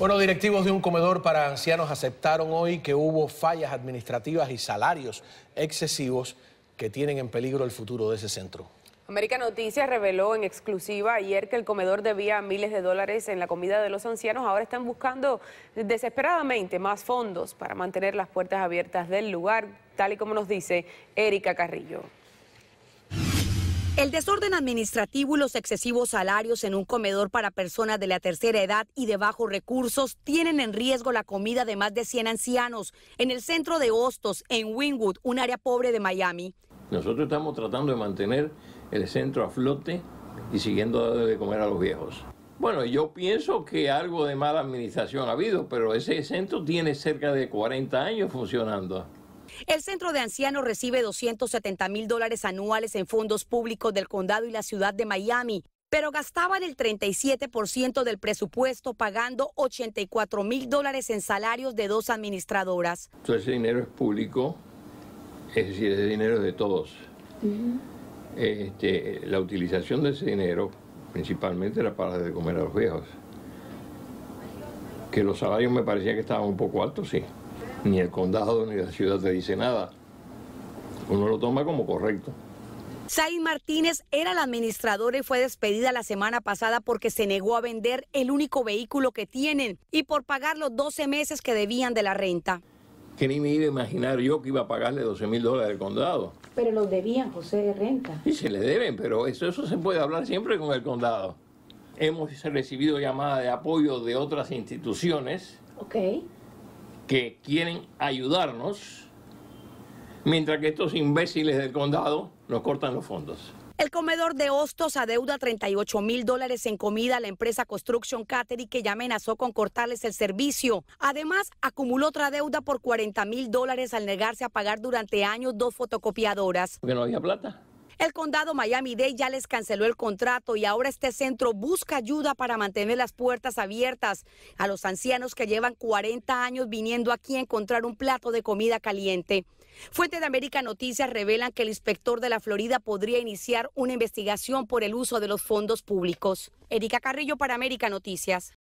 Bueno, directivos de un comedor para ancianos aceptaron hoy que hubo fallas administrativas y salarios excesivos que tienen en peligro el futuro de ese centro. América Noticias reveló en exclusiva ayer que el comedor debía miles de dólares en la comida de los ancianos. Ahora están buscando desesperadamente más fondos para mantener las puertas abiertas del lugar, tal y como nos dice Erika Carrillo. El desorden administrativo y los excesivos salarios en un comedor para personas de la tercera edad y de bajos recursos tienen en riesgo la comida de más de 100 ancianos en el centro de Hostos, en Wynwood, un área pobre de Miami. Nosotros estamos tratando de mantener el centro a flote y siguiendo de comer a los viejos. Bueno, yo pienso que algo de mala administración ha habido, pero ese centro tiene cerca de 40 años funcionando. El centro de ancianos recibe 270 mil dólares anuales en fondos públicos del condado y la ciudad de Miami, pero gastaban el 37% del presupuesto pagando 84 mil dólares en salarios de dos administradoras. ese dinero es público, es decir, ese dinero de todos. Este, la utilización de ese dinero principalmente era para de comer a los viejos. Que los salarios me parecían que estaban un poco altos, sí ni el condado ni la ciudad te dice nada. Uno lo toma como correcto. Say Martínez era el administrador y fue despedida la semana pasada porque se negó a vender el único vehículo que tienen y por pagar los 12 meses que debían de la renta. Que ni me iba a imaginar yo que iba a pagarle 12 mil dólares al condado. Pero los debían, José, de renta. Y se le deben, pero eso, eso se puede hablar siempre con el condado. Hemos recibido llamadas de apoyo de otras instituciones. Ok que quieren ayudarnos, mientras que estos imbéciles del condado nos cortan los fondos. El comedor de Hostos adeuda 38 mil dólares en comida a la empresa Construction Catering que ya amenazó con cortarles el servicio. Además, acumuló otra deuda por 40 mil dólares al negarse a pagar durante años dos fotocopiadoras. Porque no había plata. El condado Miami-Dade ya les canceló el contrato y ahora este centro busca ayuda para mantener las puertas abiertas a los ancianos que llevan 40 años viniendo aquí a encontrar un plato de comida caliente. Fuente de América Noticias revelan que el inspector de la Florida podría iniciar una investigación por el uso de los fondos públicos. Erika Carrillo para América Noticias.